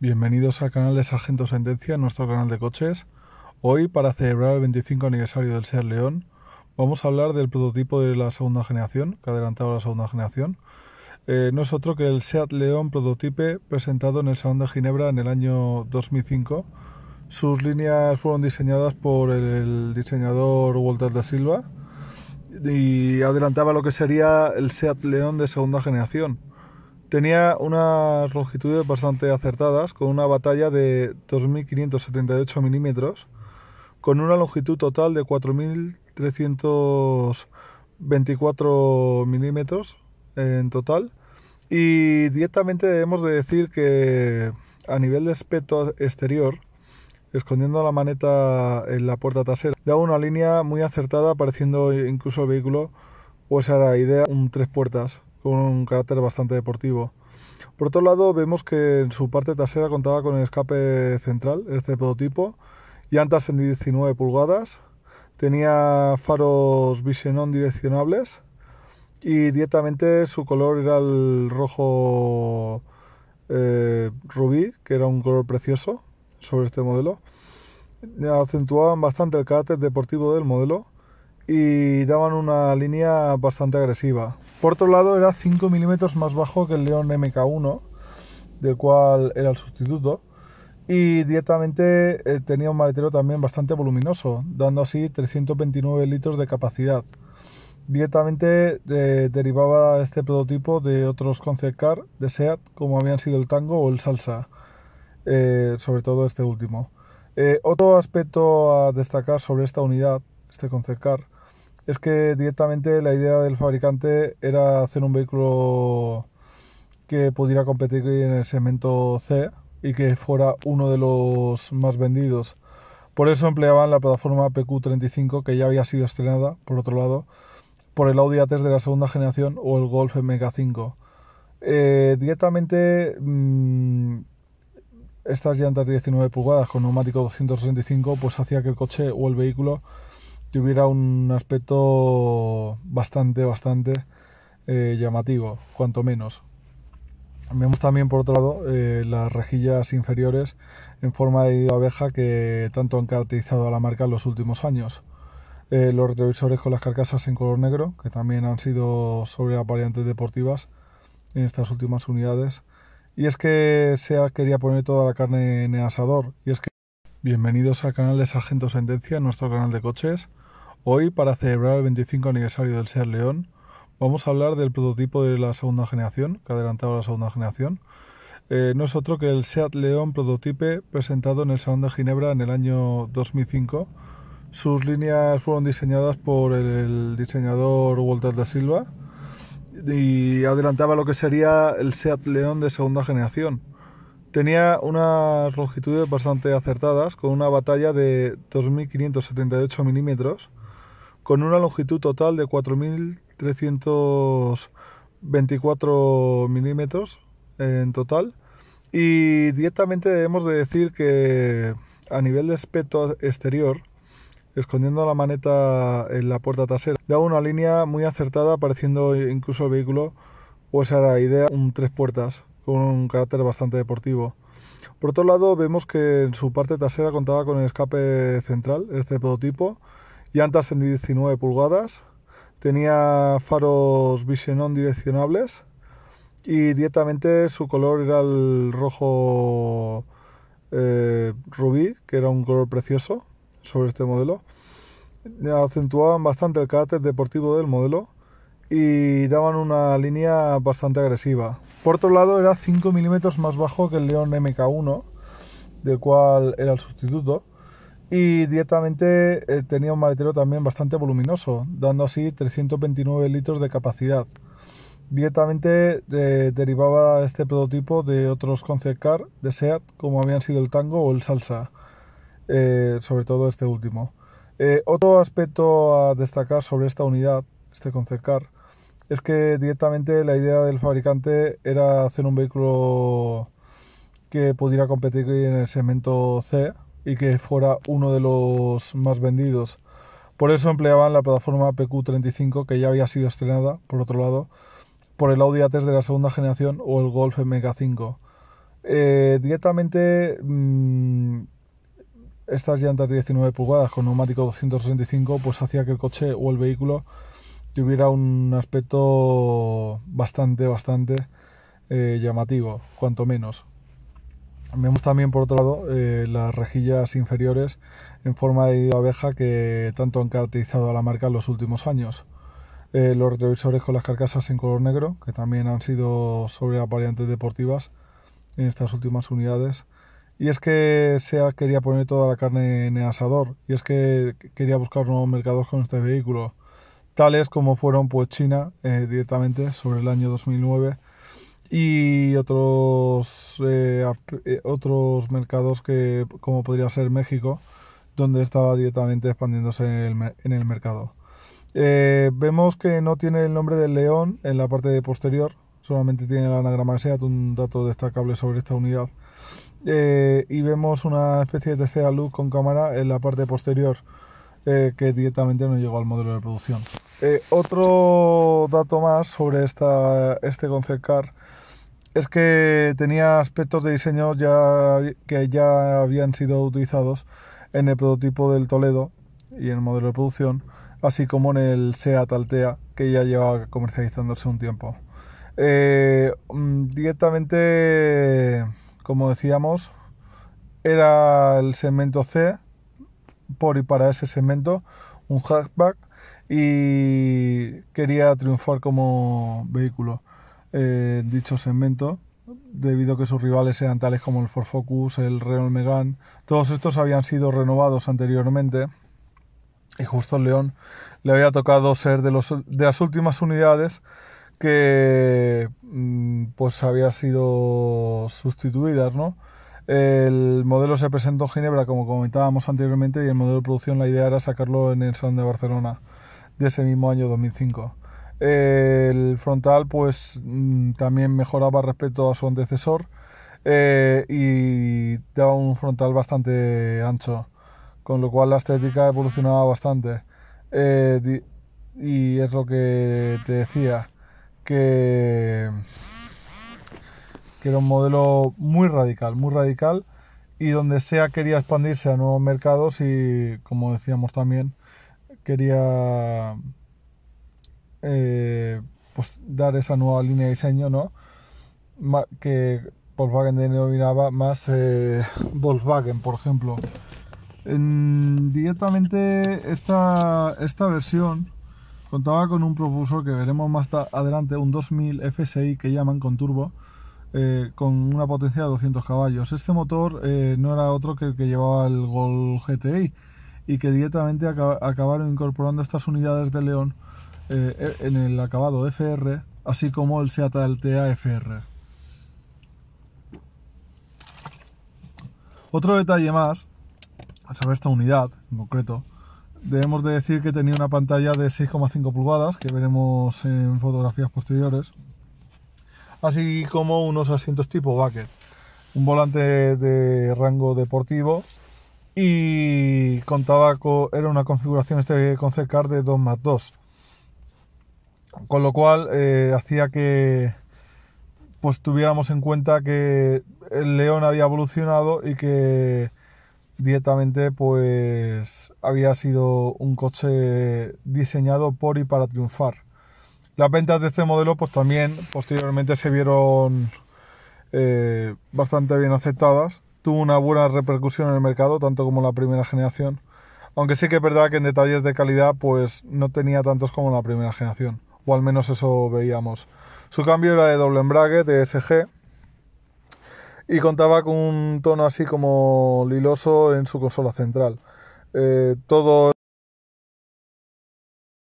Bienvenidos al canal de Sargento Sentencia, nuestro canal de coches. Hoy, para celebrar el 25 aniversario del Seat León, vamos a hablar del prototipo de la segunda generación, que adelantaba la segunda generación. Eh, no es otro que el Seat León prototipo presentado en el Salón de Ginebra en el año 2005. Sus líneas fueron diseñadas por el diseñador Walter da Silva y adelantaba lo que sería el Seat León de segunda generación tenía unas longitudes bastante acertadas, con una batalla de 2.578 milímetros, con una longitud total de 4.324 milímetros en total. Y directamente debemos de decir que a nivel de aspecto exterior, escondiendo la maneta en la puerta trasera, da una línea muy acertada, pareciendo incluso el vehículo, o pues esa la idea, un tres puertas un carácter bastante deportivo. Por otro lado, vemos que en su parte trasera contaba con el escape central, este prototipo, llantas en 19 pulgadas, tenía faros visionón direccionables y directamente su color era el rojo eh, rubí, que era un color precioso sobre este modelo. Acentuaban bastante el carácter deportivo del modelo y daban una línea bastante agresiva. Por otro lado, era 5 milímetros más bajo que el León MK1, del cual era el sustituto, y directamente eh, tenía un maletero también bastante voluminoso, dando así 329 litros de capacidad. Directamente eh, derivaba este prototipo de otros concept car de SEAT, como habían sido el Tango o el Salsa, eh, sobre todo este último. otro aspecto a destacar sobre esta unidad, este concept car, es que directamente la idea del fabricante era hacer un vehículo que pudiera competir en el segmento C y que fuera uno de los más vendidos. Por eso empleaban la plataforma PQ35 que ya había sido estrenada, por otro lado, por el Audi A3 de la segunda generación o el Golf MK5. Eh, directamente mm, estas llantas 19 pulgadas con neumático 265 pues hacía que el coche o el vehículo tuviera un aspecto bastante, bastante eh, llamativo, cuanto menos. Vemos también por otro lado eh, las rejillas inferiores en forma de abeja que tanto han caracterizado a la marca en los últimos años. Eh, los retrovisores con las carcasas en color negro, que también han sido sobre las variantes deportivas en estas últimas unidades. Y es que se quería poner toda la carne en el asador. Y es que Bienvenidos al canal de Sargento Sentencia, nuestro canal de coches. Hoy, para celebrar el 25 aniversario del Seat León, vamos a hablar del prototipo de la segunda generación, que adelantaba la segunda generación. Eh, no es otro que el Seat León prototipo presentado en el Salón de Ginebra en el año 2005. Sus líneas fueron diseñadas por el diseñador Walter da Silva y adelantaba lo que sería el Seat León de segunda generación tenía unas longitudes bastante acertadas, con una batalla de 2.578 milímetros, con una longitud total de 4.324 milímetros en total. Y directamente debemos de decir que a nivel de aspecto exterior, escondiendo la maneta en la puerta trasera, da una línea muy acertada, pareciendo incluso el vehículo, pues a la idea, un tres puertas con un carácter bastante deportivo. Por otro lado, vemos que en su parte trasera contaba con el escape central, este prototipo, llantas en 19 pulgadas, tenía faros visionón direccionables y directamente su color era el rojo eh, rubí, que era un color precioso sobre este modelo. Acentuaban bastante el carácter deportivo del modelo y daban una línea bastante agresiva. Por otro lado, era 5 milímetros más bajo que el León MK1, del cual era el sustituto, y directamente eh, tenía un maletero también bastante voluminoso, dando así 329 litros de capacidad. Directamente eh, derivaba este prototipo de otros concept car de SEAT, como habían sido el Tango o el Salsa, eh, sobre todo este último. otro aspecto a destacar sobre esta unidad, este concept car, es que directamente la idea del fabricante era hacer un vehículo que pudiera competir en el segmento C y que fuera uno de los más vendidos. Por eso empleaban la plataforma PQ35 que ya había sido estrenada, por otro lado, por el Audi A3 de la segunda generación o el Golf Mega eh, 5. directamente mm, estas llantas 19 pulgadas con neumático 265 pues hacía que el coche o el vehículo tuviera un aspecto bastante, bastante eh, llamativo, cuanto menos. Vemos también por otro lado eh, las rejillas inferiores en forma de abeja que tanto han caracterizado a la marca en los últimos años. Eh, los retrovisores con las carcasas en color negro, que también han sido sobre las variantes deportivas en estas últimas unidades. Y es que se quería poner toda la carne en el asador, y es que quería buscar nuevos mercados con este vehículo tales como fueron pues China eh, directamente sobre el año 2009 y otros, eh, eh, otros mercados que como podría ser México donde estaba directamente expandiéndose en el, mercado. vemos que no tiene el nombre del león en la parte posterior, solamente tiene el anagrama SEAT, un dato destacable sobre esta unidad. y vemos una especie de TCA luz con cámara en la parte posterior eh, que directamente no llegó al modelo de producción. Eh, otro dato más sobre esta, este concept car es que tenía aspectos de diseño ya, que ya habían sido utilizados en el prototipo del Toledo y en el modelo de producción, así como en el SEAT Altea, que ya llevaba comercializándose un tiempo. Eh, mm, directamente, como decíamos, era el segmento C por y para ese segmento, un hatchback, y quería triunfar como vehículo eh, dicho segmento debido a que sus rivales eran tales como el Ford Focus, el Renault Megane, todos estos habían sido renovados anteriormente y justo el León le había tocado ser de, las últimas unidades que mm, pues había sido sustituidas, ¿no? El modelo se presentó en Ginebra, como comentábamos anteriormente, y el modelo de producción, la idea era sacarlo en el Salón de Barcelona de ese mismo año 2005. El frontal, pues mm, también mejoraba respecto a su antecesor eh, y daba un frontal bastante ancho, con lo cual la estética evolucionaba bastante. Eh, y es lo que te decía, que que era un modelo muy radical, muy radical, y donde SEA quería expandirse a nuevos mercados y, como decíamos también, quería eh, pues, dar esa nueva línea de diseño, ¿no? Que Volkswagen denominaba más eh, Volkswagen, por ejemplo. directamente esta, esta versión contaba con un propulsor que veremos más adelante, un 2000 FSI que llaman con turbo, eh, con una potencia de 200 caballos. Este motor eh, no era otro que el que llevaba el Gol GTI y que directamente acabaron incorporando estas unidades de León eh, e-, en el acabado FR, así como el Seat Altea FR. Otro detalle más sobre esta unidad en concreto, debemos de decir que tenía una pantalla de 6,5 pulgadas que veremos en fotografías posteriores así como unos asientos tipo bucket, un volante de rango deportivo y contaba con, era una configuración este concept car de 2 más 2 con lo cual eh, hacía que pues tuviéramos en cuenta que el león había evolucionado y que directamente pues había sido un coche diseñado por y para triunfar las ventas de este modelo pues también posteriormente se vieron eh, bastante bien aceptadas. Tuvo una buena repercusión en el mercado, tanto como la primera generación. Aunque sí que es verdad que en detalles de calidad pues no tenía tantos como la primera generación. O al menos eso veíamos. Su cambio era de doble embrague, de SG. Y contaba con un tono así como liloso en su consola central. Eh,